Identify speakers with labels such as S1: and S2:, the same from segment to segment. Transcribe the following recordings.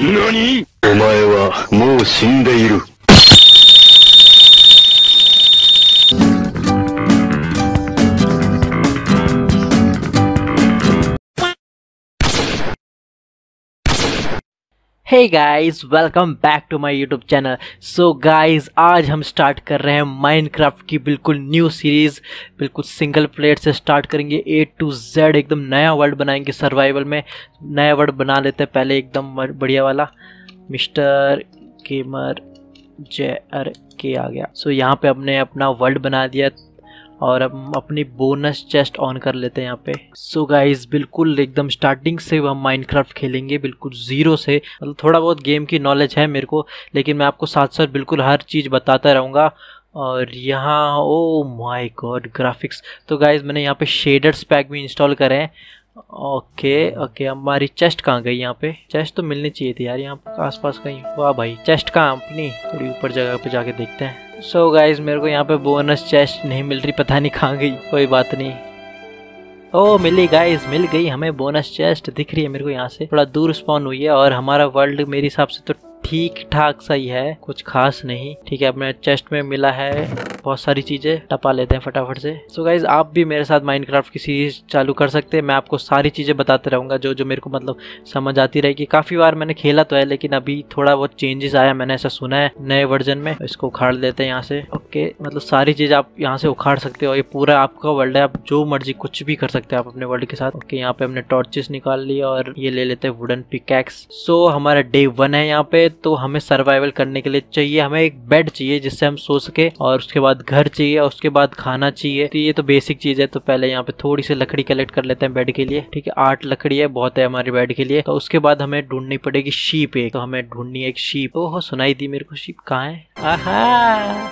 S1: 何お前はもう死んでいる。हे guys welcome back to my YouTube channel so guys आज हम start कर रहे हैं माइनक्राफ्ट की बिल्कुल न्यू सीरीज़ बिल्कुल सिंगल प्लेयर से स्टार्ट करेंगे ए टू जेड एकदम नया वर्ल्ड बनाएंगे सर्वाइवल में नया वर्ल्ड बना लेते हैं पहले एकदम बढ़िया वाला मिस्टर केमर जय आर के आ गया सो so, यहाँ पे हमने अपना वर्ल्ड बना दिया और हम अपनी बोनस चेस्ट ऑन कर लेते हैं यहाँ पे सो so गाइज बिल्कुल एकदम स्टार्टिंग से हम माइनक्राफ्ट खेलेंगे बिल्कुल ज़ीरो से मतलब थोड़ा बहुत गेम की नॉलेज है मेरे को लेकिन मैं आपको साथ साथ बिल्कुल हर चीज़ बताता रहूँगा और यहाँ ओ माई गॉड ग्राफिक्स तो गाइज मैंने यहाँ पे शेडर्स पैक भी इंस्टॉल करे हैं ओके ओके हमारी चेस्ट कहाँ गई यहाँ पे चेस्ट तो मिलनी चाहिए थी यार यहाँ आसपास कहीं वाह भाई चेस्ट कहाँ अपनी थोड़ी ऊपर जगह पे जाके देखते हैं सो so गाइज मेरे को यहाँ पे बोनस चेस्ट नहीं मिल रही पता नहीं कहाँ गई कोई बात नहीं ओ oh, मिली गाइज मिल गई हमें बोनस चेस्ट दिख रही है मेरे को यहाँ से थोड़ा दूर स्पॉन हुई है और हमारा वर्ल्ड मेरे हिसाब से तो ठीक ठाक सही है कुछ खास नहीं ठीक है अपने चेस्ट में मिला है बहुत सारी चीज़ें टपा लेते हैं फटाफट से सो so गाइज आप भी मेरे साथ माइंड की सीरीज चालू कर सकते हैं मैं आपको सारी चीज़ें बताते रहूंगा जो जो मेरे को मतलब समझ आती रहेगी काफ़ी बार मैंने खेला तो है लेकिन अभी थोड़ा बहुत चेंजेस आया मैंने ऐसा सुना है नए वर्जन में इसको उखाड़ लेते हैं यहाँ से ओके मतलब सारी चीज़ आप यहाँ से उखाड़ सकते हो ये पूरा आपका वर्ल्ड है आप जो मर्जी कुछ भी कर सकते हैं आप अपने वर्ल्ड के साथ ओके यहाँ पे हमने टॉर्चेस निकाल लिया और ये ले लेते हैं वुडन पिकैक्स सो हमारा डे वन है यहाँ पे तो हमें सर्वाइवल करने के लिए चाहिए हमें एक बेड चाहिए जिससे हम सो सके और उसके बाद बाद घर चाहिए उसके बाद खाना चाहिए तो ये तो बेसिक चीज़ है तो पहले यहाँ पे थोड़ी सी लकड़ी कलेक्ट कर लेते हैं बेड के लिए ठीक है आठ लकड़ी है बहुत है हमारे बेड के लिए तो उसके बाद हमें ढूंढनी पड़ेगी शीप एक तो हमें ढूंढनी एक शीप ओह सुनाई दी मेरे को शीप कहाँ है आहा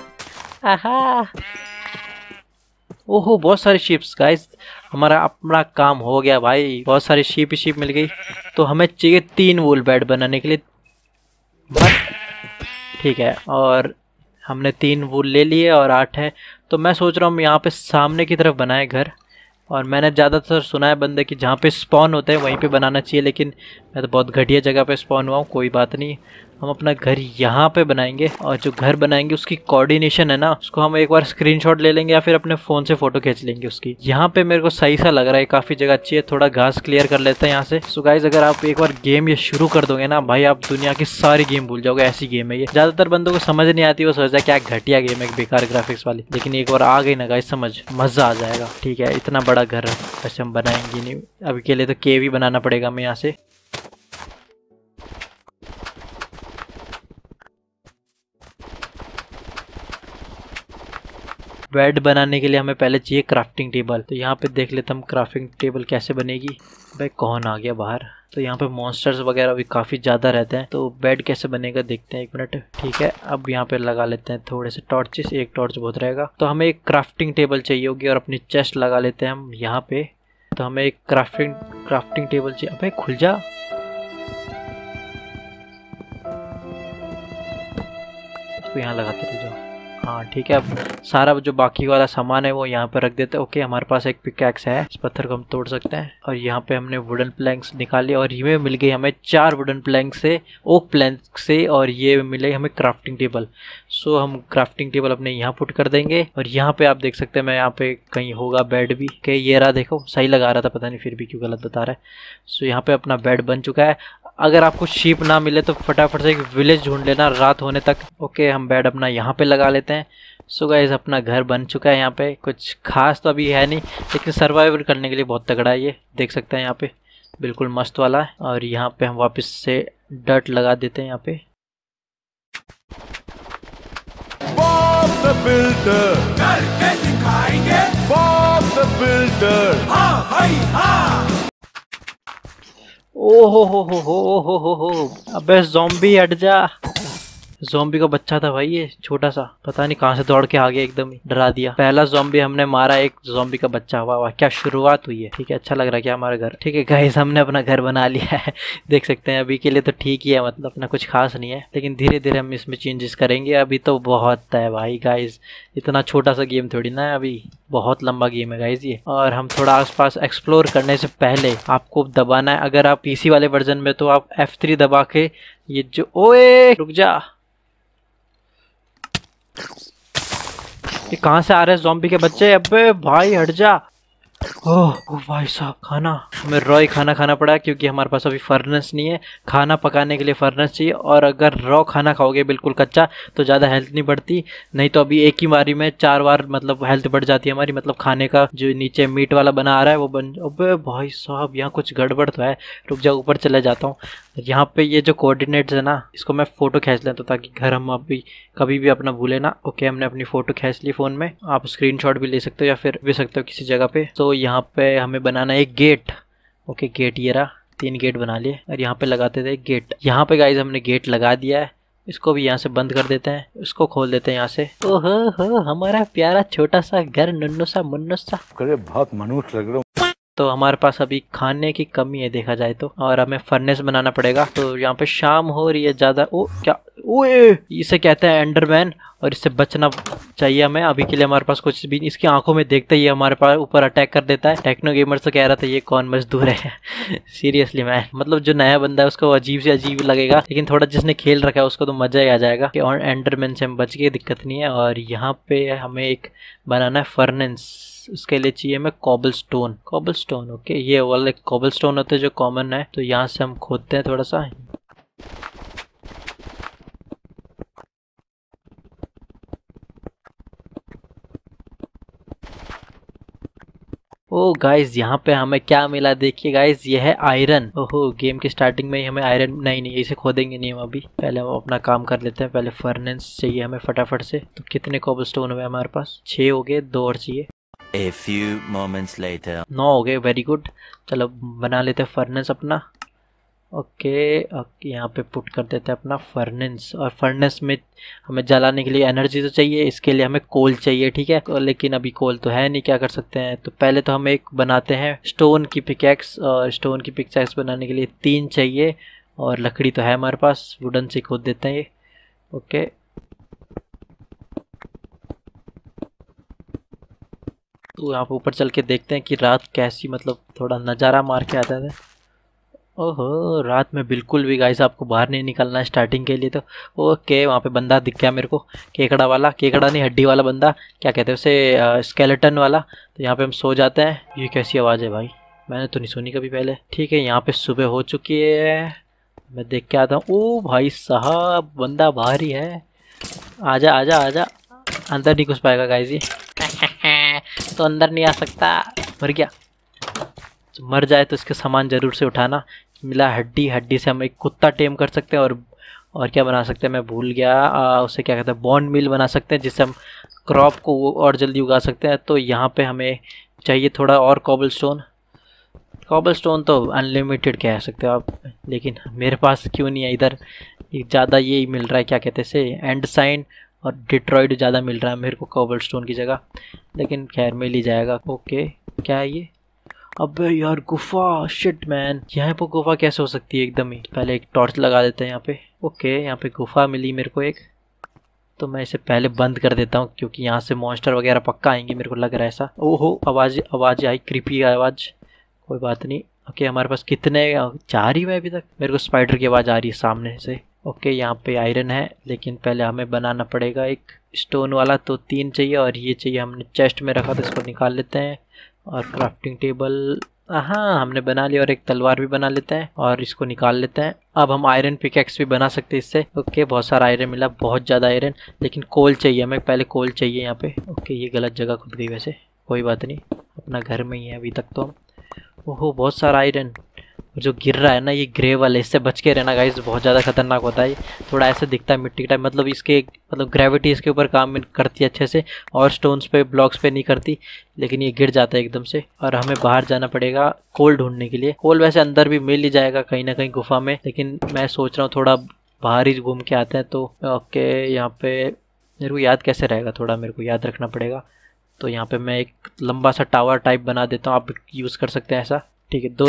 S1: आहा ओहो बहुत सारे शिप्स गाइस हमारा अपना काम हो गया भाई बहुत सारी शिप ही शिप मिल गई तो हमें चाहिए तीन वूल बेड बनाने के लिए ठीक है और हमने तीन वूल ले लिए और आठ है तो मैं सोच रहा हूँ यहाँ पे सामने की तरफ बनाए घर और मैंने ज़्यादातर सुना है बंदे कि जहाँ पे स्पॉन होते हैं वहीं पे बनाना चाहिए लेकिन मैं तो बहुत घटिया जगह पे स्पॉन हुआ हूँ कोई बात नहीं हम अपना घर यहाँ पे बनाएंगे और जो घर बनाएंगे उसकी कोऑर्डिनेशन है ना उसको हम एक बार स्क्रीनशॉट ले लेंगे या फिर अपने फ़ोन से फ़ोटो खींच लेंगे उसकी यहाँ पे मेरे को सही सा लग रहा है काफ़ी जगह अच्छी है थोड़ा घास क्लियर कर लेते हैं यहाँ से सो गाइज अगर आप एक बार गेम ये शुरू कर दोगे ना भाई आप दुनिया की सारी गेम भूल जाओगे ऐसी गेम है ये ज़्यादातर बंदों को समझ नहीं आती वो सोचा है क्या घटिया गेम है बेकार ग्राफिक्स वाली लेकिन एक बार आ गई ना गाइज समझ मज़ा आ जाएगा ठीक है इतना बड़ा घर है वैसे हम बनाएंगे नहीं अभी के लिए तो के भी बनाना पड़ेगा हमें यहाँ से बेड बनाने के लिए हमें पहले चाहिए क्राफ्टिंग टेबल तो यहाँ पे देख लेते हम क्राफ्टिंग टेबल कैसे बनेगी भाई कौन आ गया बाहर तो यहाँ पे मॉन्स्टर्स वगैरह भी काफ़ी ज़्यादा रहते हैं तो बेड कैसे बनेगा देखते हैं एक मिनट ठीक है अब यहाँ पे लगा लेते हैं थोड़े से टॉर्चेस एक टॉर्च बहुत रहेगा तो हमें एक क्राफ्टिंग टेबल चाहिए होगी और अपनी चेस्ट लगा लेते हैं हम यहाँ पे तो हमें एक क्राफ्टिंग क्राफ्टिंग टेबल चाहिए अबे खुल जा तो यहाँ लगाते रह जाओ हाँ ठीक है अब सारा जो बाकी वाला सामान है वो यहाँ पर रख देते हैं ओके हमारे पास एक पिकैक्स है इस पत्थर को हम तोड़ सकते हैं और यहाँ पे हमने वुडन प्लैंक्स निकाले और ये मिल गई हमें चार वुडन प्लैंक्स से ओक प्लैंक से और ये मिले हमें क्राफ्टिंग टेबल सो हम क्राफ्टिंग टेबल अपने यहाँ पुट कर देंगे और यहाँ पे आप देख सकते हैं मैं यहाँ पे कहीं होगा बेड भी कहीं ये रहा देखो सही लगा रहा था पता नहीं फिर भी क्यों गलत बता रहा है सो यहाँ पे अपना बेड बन चुका है अगर आपको शीप ना मिले तो फटाफट से एक विलेज ढूंढ लेना रात होने तक ओके हम बेड अपना यहाँ पे लगा लेते हैं सो गाइज अपना घर बन चुका है यहाँ पे कुछ खास तो अभी है नहीं लेकिन सर्वाइवल करने के लिए बहुत तगड़ा है ये देख सकते हैं यहाँ पे बिल्कुल मस्त वाला है और यहाँ पे हम वापस से डट लगा देते हैं यहाँ पे करके दिखाएंगे हाँ, हाँ। ओ हो हो हो हो हो हो हो अबे ज़ोंबी हट जा जोम्बी का बच्चा था भाई ये छोटा सा पता नहीं कहाँ से दौड़ के आ गया एकदम ही डरा दिया पहला जोम्बी हमने मारा एक जोम्बी का बच्चा हुआ वाह क्या शुरुआत हुई है ठीक है अच्छा लग रहा है क्या हमारा घर ठीक है गाइस हमने अपना घर बना लिया है देख सकते हैं अभी के लिए तो ठीक ही है मतलब अपना कुछ खास नहीं है लेकिन धीरे धीरे हम इसमें चेंजेस करेंगे अभी तो बहुत है भाई गाइज इतना छोटा सा गेम थोड़ी ना है अभी बहुत लंबा गेम है गाइज ये और हम थोड़ा पास एक्सप्लोर करने से पहले आपको दबाना है अगर आप पीसी वाले वर्जन में तो आप थ्री दबा के ये जो ओए रुक जा ये से आ रहे हैं जॉम्बी के बच्चे अबे भाई हट जा ओह भाई साहब खाना हमें रॉ ही खाना खाना पड़ा क्योंकि हमारे पास अभी फर्नेस नहीं है खाना पकाने के लिए फर्नेस चाहिए और अगर रॉ खाना खाओगे बिल्कुल कच्चा तो ज़्यादा हेल्थ नहीं बढ़ती नहीं तो अभी एक ही बारी में चार बार मतलब हेल्थ बढ़ जाती है हमारी मतलब खाने का जो नीचे मीट वाला बना आ रहा है वो बन अबे भाई साहब यहाँ कुछ गड़बड़ तो है रुक जाओ ऊपर चले जाता हूँ यहाँ पे ये जो कोऑर्डिनेट्स है ना इसको मैं फ़ोटो खींच लेता हूँ ताकि घर हम अभी कभी भी अपना भूले ना ओके हमने अपनी फ़ोटो खींच ली फ़ोन में आप स्क्रीनशॉट भी ले सकते हो या फिर भी सकते हो किसी जगह पे तो यहाँ पे हमें बनाना है गेट ओके गेट ये रहा तीन गेट बना लिए और यहाँ पे लगाते थे गेट यहाँ पे गाइज हमने गेट लगा दिया है इसको भी यहाँ से बंद कर देते हैं इसको खोल देते हैं यहाँ से ओहो हो हमारा प्यारा छोटा सा घर नन्नो सा मुन्नो सा बहुत मनुष्य लग रहा तो हमारे पास अभी खाने की कमी है देखा जाए तो और हमें फर्नेस बनाना पड़ेगा तो यहाँ पे शाम हो रही है ज़्यादा ओ क्या ओए इसे कहते हैं एंडरमैन और इससे बचना चाहिए हमें अभी के लिए हमारे पास कुछ भी इसकी आंखों में देखते ही हमारे पास ऊपर अटैक कर देता है टेक्नो गेमर से कह रहा था ये कौन मजदूर है सीरियसली मैं मतलब जो नया बंदा है उसको अजीब से अजीब लगेगा लेकिन थोड़ा जिसने खेल रखा है उसको तो मज़ा ही आ जाएगा कि और एंडरमैन से हम बच गए दिक्कत नहीं है और यहाँ पे हमें एक बनाना है फर्नेस उसके लिए चाहिए हमें cobblestone cobblestone okay ये वाला कॉबल स्टोन होता है जो कॉमन है तो यहाँ से हम खोदते हैं थोड़ा सा ओ oh, गाइस यहाँ पे हमें क्या मिला देखिए गाइस ये है आयरन ओहो गेम के स्टार्टिंग में ही हमें आयरन नहीं नहीं इसे खोदेंगे नहीं हम अभी पहले हम अपना काम कर लेते हैं पहले फर्नेंस चाहिए हमें फटाफट से तो कितने कोबल स्टोन हुए हमारे पास छः हो गए दो और चाहिए A few moments later. No, हो गए वेरी गुड चलो बना लेते हैं फर्नेस अपना ओके okay, यहाँ पे पुट कर देते हैं अपना फर्नेस और फर्नेस में हमें जलाने के लिए एनर्जी तो चाहिए इसके लिए हमें कोल चाहिए ठीक है लेकिन अभी कोल तो है नहीं क्या कर सकते हैं तो पहले तो हम एक बनाते हैं स्टोन की पिकैक्स और स्टोन की पिकैक्स बनाने के लिए तीन चाहिए और लकड़ी तो है हमारे पास वुडन से खोद देते हैं ये ओके तो यहाँ ऊपर चल के देखते हैं कि रात कैसी मतलब थोड़ा नज़ारा मार के आता था ओहो रात में बिल्कुल भी गाइस आपको बाहर नहीं निकलना है स्टार्टिंग के लिए तो ओके वहाँ पे बंदा दिख गया मेरे को केकड़ा वाला केकड़ा नहीं हड्डी वाला बंदा क्या कहते हैं उसे स्केलेटन वाला तो यहाँ पे हम सो जाते हैं ये कैसी आवाज़ है भाई मैंने तो नहीं सुनी कभी पहले ठीक है यहाँ पे सुबह हो चुकी है मैं देख के आता हूँ ओ भाई साहब बंदा बाहर ही है जा आ जा अंदर नहीं घुस पाएगा गाय जी से तो अंदर नहीं आ सकता मर गया तो मर जाए तो इसके सामान ज़रूर से उठाना मिला हड्डी हड्डी से हम एक कुत्ता टेम कर सकते हैं और और क्या बना सकते हैं मैं भूल गया आ, उसे क्या कहते हैं बॉन्ड मिल बना सकते हैं जिससे हम क्रॉप को और जल्दी उगा सकते हैं तो यहाँ पे हमें चाहिए थोड़ा और कॉबल स्टोन कॉबल स्टोन तो अनलिमिटेड कह सकते हो आप लेकिन मेरे पास क्यों नहीं है इधर ज़्यादा ये मिल रहा है क्या कहते हैं से एंड साइन और डिट्रॉइड ज़्यादा मिल रहा है मेरे को कोबल स्टोन की जगह लेकिन खैर मिल ही जाएगा ओके क्या है ये अबे यार गुफा शिट मैन यहाँ पर गुफा कैसे हो सकती है एकदम ही पहले एक टॉर्च लगा देते हैं यहाँ पे ओके यहाँ पे गुफा मिली मेरे को एक तो मैं इसे पहले बंद कर देता हूँ क्योंकि यहाँ से मॉन्स्टर वगैरह पक्का आएंगे मेरे को लग रहा है ऐसा ओहो आवाज़ आवाज़ आई क्रिपी आवाज़ कोई बात नहीं ओके हमारे पास कितने चार ही हुए अभी तक मेरे को स्पाइडर की आवाज़ आ रही है सामने से ओके यहाँ पे आयरन है लेकिन पहले हमें बनाना पड़ेगा एक स्टोन वाला तो तीन चाहिए और ये चाहिए हमने चेस्ट में रखा तो इसको निकाल लेते हैं और क्राफ्टिंग टेबल हाँ हमने बना लिया और एक तलवार भी बना लेते हैं और इसको निकाल लेते हैं अब हम आयरन पिकेक्स भी बना सकते हैं इससे ओके बहुत सारा आयरन मिला बहुत ज़्यादा आयरन लेकिन कोल चाहिए हमें पहले कोल चाहिए यहाँ पे ओके ये गलत जगह खुद गई वैसे कोई बात नहीं अपना घर में ही है अभी तक तो हम ओहो बहुत सारा आयरन जो गिर रहा है ना ये ग्रे वाले इससे बच के रहना गाइस बहुत ज़्यादा खतरनाक होता है थोड़ा ऐसे दिखता है मिट्टी टाइप मतलब इसके मतलब ग्रेविटी इसके ऊपर काम करती है अच्छे से और स्टोन्स पे ब्लॉक्स पे नहीं करती लेकिन ये गिर जाता है एकदम से और हमें बाहर जाना पड़ेगा कोल ढूंढने के लिए कोल वैसे अंदर भी मिल ही जाएगा कहीं ना कहीं गुफा में लेकिन मैं सोच रहा हूँ थोड़ा बाहर ही घूम के आते हैं तो ओके यहाँ पे मेरे को याद कैसे रहेगा थोड़ा मेरे को याद रखना पड़ेगा तो यहाँ पे मैं एक लंबा सा टावर टाइप बना देता हूँ आप यूज़ कर सकते हैं ऐसा ठीक है दो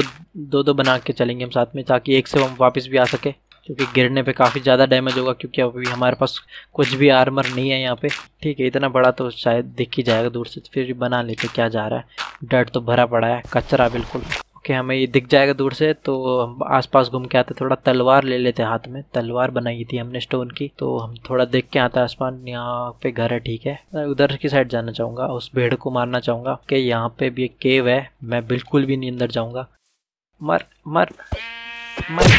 S1: दो दो बना के चलेंगे हम साथ में ताकि एक से हम वापस भी आ सके क्योंकि गिरने पे काफ़ी ज़्यादा डैमेज होगा क्योंकि अभी हमारे पास कुछ भी आर्मर नहीं है यहाँ पे ठीक है इतना बड़ा तो शायद दिख ही जाएगा दूर से फिर बना लेते क्या जा रहा है डर तो भरा पड़ा है कचरा बिल्कुल ओके हमें ये दिख जाएगा दूर से तो हम आसपास घूम के आते थोड़ा तलवार ले लेते हाथ में तलवार बनाई थी हमने स्टोन की तो हम थोड़ा देख के आते आसमान यहाँ पे घर है ठीक है उधर की साइड जाना चाहूंगा उस भेड़ को मारना चाहूंगा कि यहाँ पे भी एक केव है मैं बिल्कुल भी नहीं अंदर जाऊंगा मर मर मर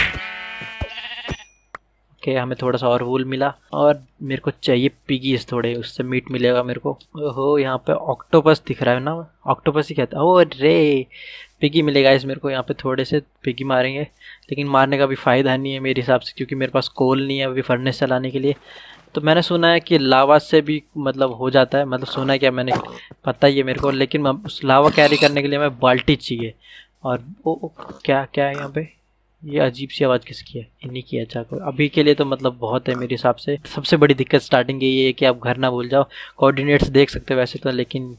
S1: के हमें थोड़ा सा और वूल मिला और मेरे को चाहिए पिगीज थोड़े उससे मीट मिलेगा मेरे को ओहो यहाँ पे ऑक्टोपस दिख रहा है ना ऑक्टोपस ही कहता है ओ रे पिगी मिलेगा इस मेरे को यहाँ पे थोड़े से पिगी मारेंगे लेकिन मारने का भी फ़ायदा नहीं है मेरे हिसाब से क्योंकि मेरे पास कोल नहीं है अभी फर्नेस चलाने के लिए तो मैंने सुना है कि लावा से भी मतलब हो जाता है मतलब सुना है क्या मैंने पता ही है मेरे को लेकिन उस लावा कैरी करने के लिए हमें बाल्टी चाहिए और वो क्या क्या है यहाँ पे ये अजीब सी आवाज़ किसकी है इन्हीं की है चाको अच्छा, तो अभी के लिए तो मतलब बहुत है मेरे हिसाब से सबसे बड़ी दिक्कत स्टार्टिंग यही है कि आप घर ना भूल जाओ कोऑर्डिनेट्स देख सकते हो वैसे तो लेकिन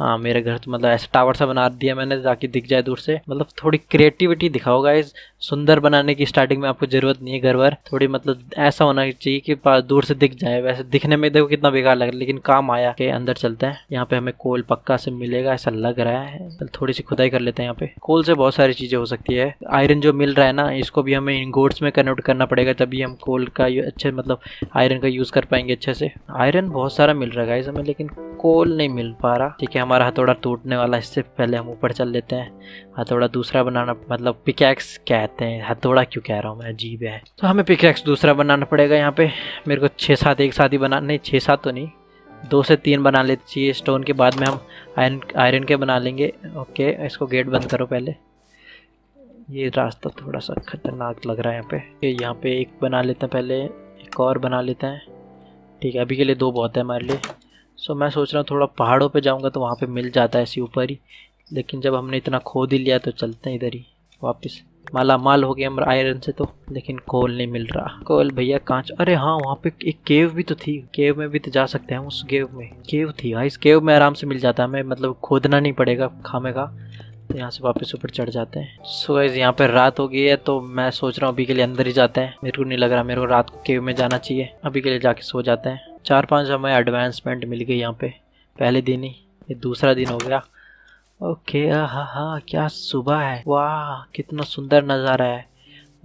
S1: हाँ मेरे घर तो मतलब ऐसे टावर सा बना दिया मैंने ताकि दिख जाए दूर से मतलब थोड़ी क्रिएटिविटी दिखाओ गाइज सुंदर बनाने की स्टार्टिंग में आपको ज़रूरत नहीं है घर पर थोड़ी मतलब ऐसा होना चाहिए कि दूर से दिख जाए वैसे दिखने में देखो कितना बेकार लग रहा है लेकिन काम आया के अंदर चलते हैं यहाँ पे हमें कोल पक्का से मिलेगा ऐसा लग रहा है थोड़ी सी खुदाई कर लेते हैं यहाँ पे कोल से बहुत सारी चीज़ें हो सकती है आयरन जो मिल रहा है ना इसको भी हमें इंगोट्स में कन्वर्ट करना पड़ेगा तभी हम कोल का अच्छे मतलब आयरन का यूज़ कर पाएंगे अच्छे से आयरन बहुत सारा मिल रहा है गाइज हमें लेकिन कोल नहीं मिल पा रहा ठीक है हमारा हथौड़ा टूटने वाला इससे पहले हम ऊपर चल लेते हैं हथौड़ा दूसरा बनाना मतलब पिकैक्स कहते हैं हथौड़ा क्यों कह रहा हूँ मैं अजीब है तो हमें पिकैक्स दूसरा बनाना पड़ेगा यहाँ पे मेरे को छः सात एक साथ ही बना नहीं छः सात तो नहीं दो से तीन बना लेते चाहिए स्टोन के बाद में हम आयरन आयरन के बना लेंगे ओके इसको गेट बंद करो पहले ये रास्ता थोड़ा सा खतरनाक लग रहा है यहाँ पे यहाँ पे एक बना लेते हैं पहले एक और बना लेते हैं ठीक है अभी के लिए दो बहुत है हमारे लिए सो मैं सोच रहा हूँ थोड़ा पहाड़ों पे जाऊँगा तो वहाँ पे मिल जाता है ऐसे ऊपर ही लेकिन जब हमने इतना खोद ही लिया तो चलते हैं इधर ही वापस माला माल हो गया हम आयरन से तो लेकिन कोल नहीं मिल रहा कोल भैया कांच अरे हाँ वहाँ पे एक केव भी तो थी केव में भी तो जा सकते हैं उस केव में केव थी हाँ इस केव में आराम से मिल जाता है हमें मतलब खोदना नहीं पड़ेगा खामे का तो यहाँ से वापस ऊपर चढ़ जाते हैं सो गाइज यहाँ पे रात हो गई है तो मैं सोच रहा हूँ अभी के लिए अंदर ही जाते हैं मेरे को नहीं लग रहा मेरे को रात को केव में जाना चाहिए अभी के लिए जाके सो जाते हैं चार पांच हमें एडवांसमेंट मिल गई यहाँ पे पहले दिन ही ये दूसरा दिन हो गया ओके हाँ हाँ क्या सुबह है वाह कितना सुंदर नज़ारा है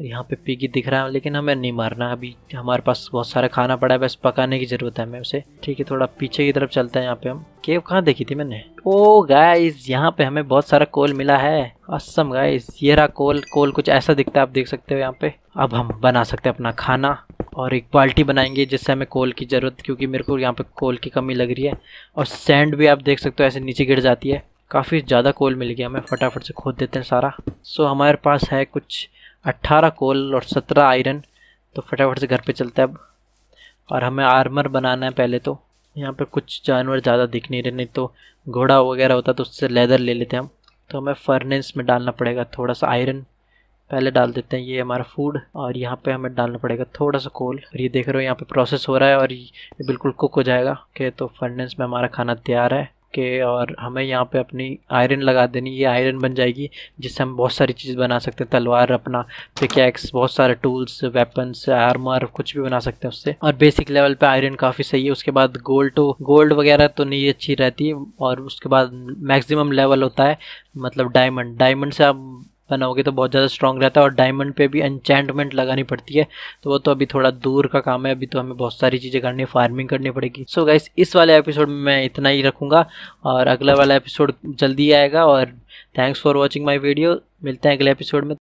S1: यहाँ पे पिगी दिख रहा है लेकिन हमें नहीं मारना अभी हमारे पास बहुत सारा खाना पड़ा है बस पकाने की ज़रूरत है हमें उसे ठीक है थोड़ा पीछे की तरफ चलते हैं यहाँ पे हम केव कहाँ देखी थी मैंने ओ गाइस यहाँ पे हमें बहुत सारा कोल मिला है असम गाइस ये रहा कोल कोल कुछ ऐसा दिखता है आप देख सकते हो यहाँ पे अब हम बना सकते हैं अपना खाना और एक बाल्टी बनाएंगे जिससे हमें कोल की ज़रूरत क्योंकि मेरे को यहाँ पे कोल की कमी लग रही है और सैंड भी आप देख सकते हो ऐसे नीचे गिर जाती है काफ़ी ज़्यादा कोल मिल गया हमें फटाफट से खोद देते हैं सारा सो हमारे पास है कुछ अट्ठारह कोल और सत्रह आयरन तो फटाफट से घर पर चलते हैं अब और हमें आर्मर बनाना है पहले तो यहाँ पर कुछ जानवर ज़्यादा दिख नहीं रहे नहीं तो घोड़ा वगैरह होता तो उससे लेदर ले लेते हम तो हमें फर्नेस में डालना पड़ेगा थोड़ा सा आयरन पहले डाल देते हैं ये हमारा फूड और यहाँ पे हमें डालना पड़ेगा थोड़ा सा कोल और ये देख रहे हो यहाँ पे प्रोसेस हो रहा है और ये बिल्कुल कुक हो जाएगा के तो फर्नेस में हमारा खाना तैयार है के और हमें यहाँ पे अपनी आयरन लगा देनी ये आयरन बन जाएगी जिससे हम बहुत सारी चीज़ बना सकते हैं तलवार अपना पिकैक्स बहुत सारे टूल्स वेपन्स आर्मर कुछ भी बना सकते हैं उससे और बेसिक लेवल पे आयरन काफ़ी सही है उसके बाद गोल्ड तो गोल्ड वगैरह तो नहीं अच्छी रहती और उसके बाद मैक्सिमम लेवल होता है मतलब डायमंड डायमंड से आप बनाओगे तो बहुत ज़्यादा स्ट्रॉन्ग रहता है और डायमंड पे भी एनचैंटमेंट लगानी पड़ती है तो वो तो अभी थोड़ा दूर का काम है अभी तो हमें बहुत सारी चीज़ें करनी फार्मिंग करनी पड़ेगी सो so गाइस इस वाले एपिसोड में मैं इतना ही रखूँगा और अगला वाला एपिसोड जल्दी आएगा और thanks for watching my video मिलते हैं अगले एपिसोड में